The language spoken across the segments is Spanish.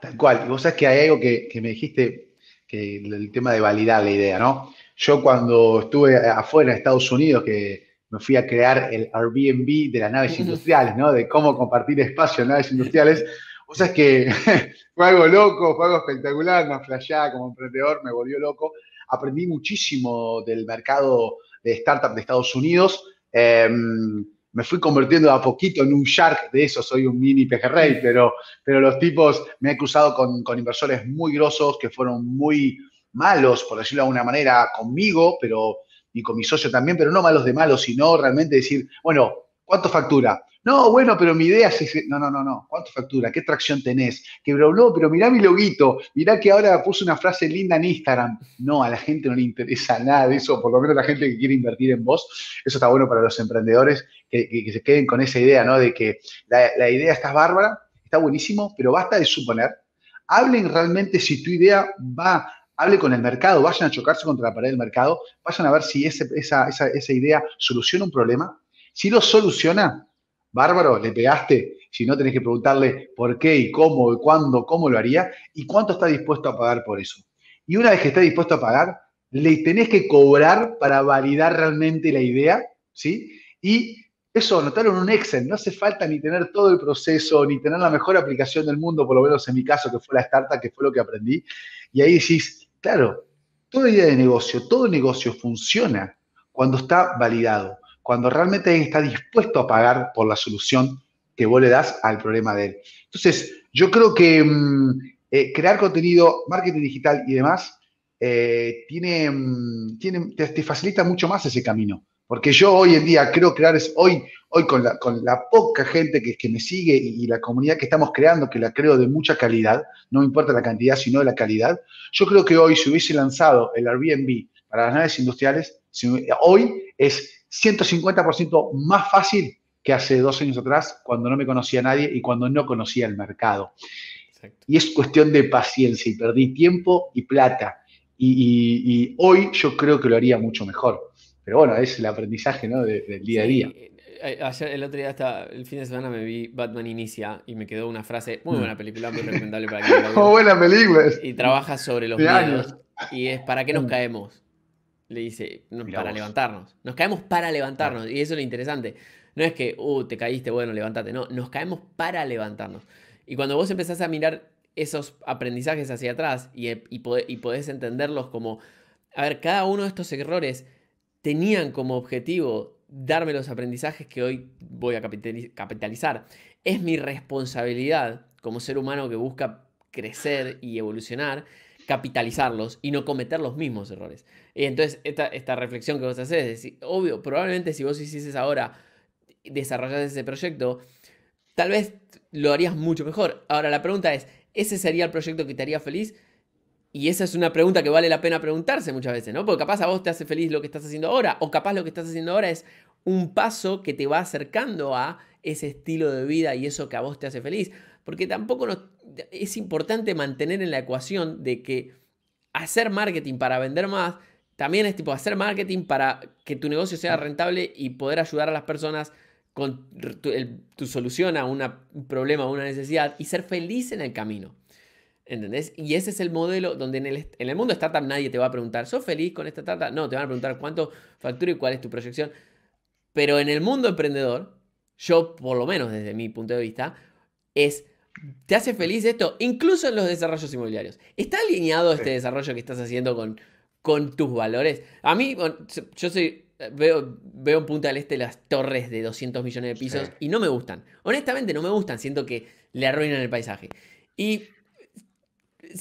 Tal cual. Y vos sabés que hay algo que, me dijiste, que el tema de validar la idea, ¿no? Yo cuando estuve afuera de Estados Unidos, que me fui a crear el Airbnb de las naves industriales, ¿no? De cómo compartir espacio en naves industriales. O sea, que fue algo loco, fue algo espectacular, me flashada como emprendedor, me volvió loco. Aprendí muchísimo del mercado de startup de Estados Unidos. Em, me fui convirtiendo a poquito en un shark de eso, soy un mini pejerrey, pero, pero los tipos, me he cruzado con, inversores muy grosos que fueron muy malos, por decirlo de alguna manera, conmigo, pero y con mi socio también, pero no malos de malos, sino realmente decir, bueno, ¿cuánto factura? No, bueno, pero mi idea es, no, no, no, no, ¿cuánto factura? ¿Qué tracción tenés? Que bro, pero mirá mi loguito, mirá que ahora puse una frase linda en Instagram. No, a la gente no le interesa nada de eso, por lo menos la gente que quiere invertir en vos, eso está bueno para los emprendedores que, se queden con esa idea, ¿no? De que la, idea está bárbara, está buenísimo, pero basta de suponer. Hablen realmente si tu idea va hable con el mercado, vayan a chocarse contra la pared del mercado, vayan a ver si esa, esa, idea soluciona un problema. Si lo soluciona, bárbaro, le pegaste. Si no, tenés que preguntarle por qué y cómo y cuándo, cómo lo haría y cuánto está dispuesto a pagar por eso. Y una vez que está dispuesto a pagar, le tenés que cobrar para validar realmente la idea, ¿sí? Y eso anotaron en un Excel, no hace falta ni tener todo el proceso, ni tener la mejor aplicación del mundo, por lo menos en mi caso, que fue la startup, que fue lo que aprendí. Y ahí decís, claro, toda idea de negocio, todo negocio funciona cuando está validado, cuando realmente está dispuesto a pagar por la solución que vos le das al problema de él. Entonces, yo creo que mm, eh, crear contenido, marketing digital y demás, eh, tiene, mm, tiene, te facilita mucho más ese camino. Porque yo hoy en día creo crear es hoy, hoy con la, con la poca gente que, que me sigue y, la comunidad que estamos creando, que la creo de mucha calidad, no me importa la cantidad, sino la calidad. Yo creo que hoy, si hubiese lanzado el Airbnb para las naves industriales, hoy es 150% más fácil que hace dos años atrás, cuando no me conocía nadie y cuando no conocía el mercado. Y es cuestión de paciencia y perdí tiempo y plata. y hoy yo creo que lo haría mucho mejor. Pero bueno, es el aprendizaje del día a día. Eh, eh, el otro día, hasta el fin de semana, me vi Batman Inicia y me quedó una frase, muy mm. buena película, muy recomendable para que la oh, buena película! Y trabaja sobre los miedos. Y es, ¿para qué nos mm. caemos? Le dice, para levantarnos. Nos caemos para levantarnos. Y eso es lo interesante. No es que, uh, te caíste, bueno, levántate. No, nos caemos para levantarnos. Y cuando vos empezás a mirar esos aprendizajes hacia atrás y, eh, y podés entenderlos como, a ver, cada uno de estos errores tenían como objetivo darme los aprendizajes que hoy voy a capitalizar. Es mi responsabilidad como ser humano que busca crecer y evolucionar, capitalizarlos y no cometer los mismos errores. Y entonces esta, reflexión que vos haces es, decir, obvio, probablemente si vos hicieses ahora, desarrollar ese proyecto, tal vez lo harías mucho mejor. Ahora la pregunta es, ¿ese sería el proyecto que te haría feliz? Y esa es una pregunta que vale la pena preguntarse muchas veces, ¿no? Porque capaz a vos te hace feliz lo que estás haciendo ahora, o capaz lo que estás haciendo ahora es un paso que te va acercando a ese estilo de vida y eso que a vos te hace feliz. Porque tampoco es importante mantener en la ecuación de que hacer marketing para vender más también es tipo hacer marketing para que tu negocio sea rentable y poder ayudar a las personas con tu, solución a un problema o una necesidad y ser feliz en el camino. ¿Entendés? Y ese es el modelo donde en el, en el mundo startup nadie te va a preguntar, ¿sos feliz con esta startup? No, te van a preguntar cuánto factura y cuál es tu proyección. Pero en el mundo emprendedor, yo por lo menos desde mi punto de vista, es, ¿te hace feliz esto? Incluso en los desarrollos inmobiliarios. ¿Está alineado este desarrollo que estás haciendo con, con tus valores? A mí, yo soy, veo, veo en Punta al Este las torres de 200 millones de pisos y no me gustan. Honestamente no me gustan, siento que le arruinan el paisaje. Y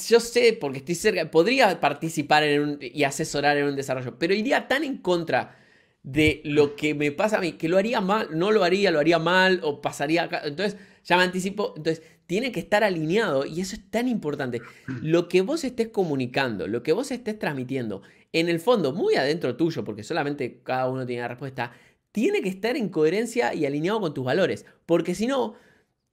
yo sé, porque estoy cerca, podría participar en y asesorar en un desarrollo, pero iría tan en contra de lo que me pasa a mí, que lo haría mal, no lo haría, lo haría mal o pasaría Entonces, ya me anticipo, entonces, tiene que estar alineado y eso es tan importante. Lo que vos estés comunicando, lo que vos estés transmitiendo, en el fondo, muy adentro tuyo, porque solamente cada uno tiene la respuesta, tiene que estar en coherencia y alineado con tus valores, porque si no,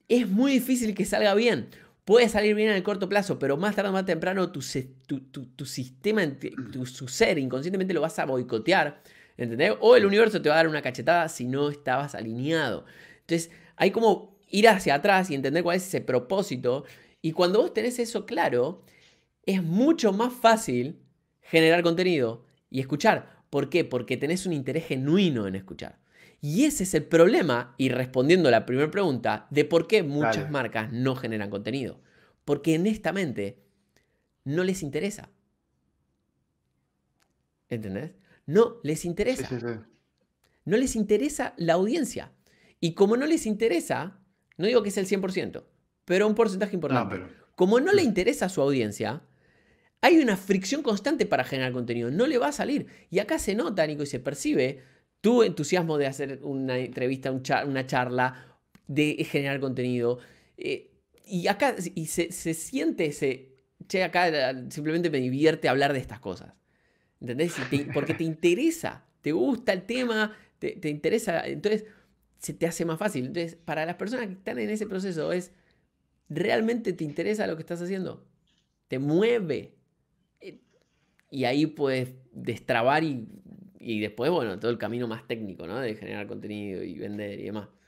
es muy difícil que salga bien. Puede salir bien en el corto plazo, pero más tarde o más temprano tu, sistema, mm. tu, ser inconscientemente lo vas a boicotear, ¿entendés? O el universo te va a dar una cachetada si no estabas alineado. Entonces, hay como ir hacia atrás y entender cuál es ese propósito. Y cuando vos tenés eso claro, es mucho más fácil generar contenido y escuchar. ¿Por qué? Porque tenés un interés genuino en escuchar. Y ese es el problema, y respondiendo a la primera pregunta, de por qué muchas marcas no generan contenido. Porque honestamente no les interesa. ¿Entendés? No les interesa. No les interesa la audiencia. Y como no les interesa, no digo que sea el 100%, pero un porcentaje importante. Como no le interesa a su audiencia, hay una fricción constante para generar contenido. No le va a salir. Y acá se nota, Nico, y se percibe tu entusiasmo de hacer una entrevista, una charla, de generar contenido. Eh, y acá y se, siente ese, che, acá eh, simplemente me divierte hablar de estas cosas. ¿Entendés? porque te interesa, te gusta el tema, te, te interesa. Entonces, se te hace más fácil. Entonces, para las personas que están en ese proceso, es, ¿realmente te interesa lo que estás haciendo? Te mueve. Eh, y ahí puedes destrabar y y después, bueno, todo el camino más técnico, ¿no? De generar contenido y vender y demás.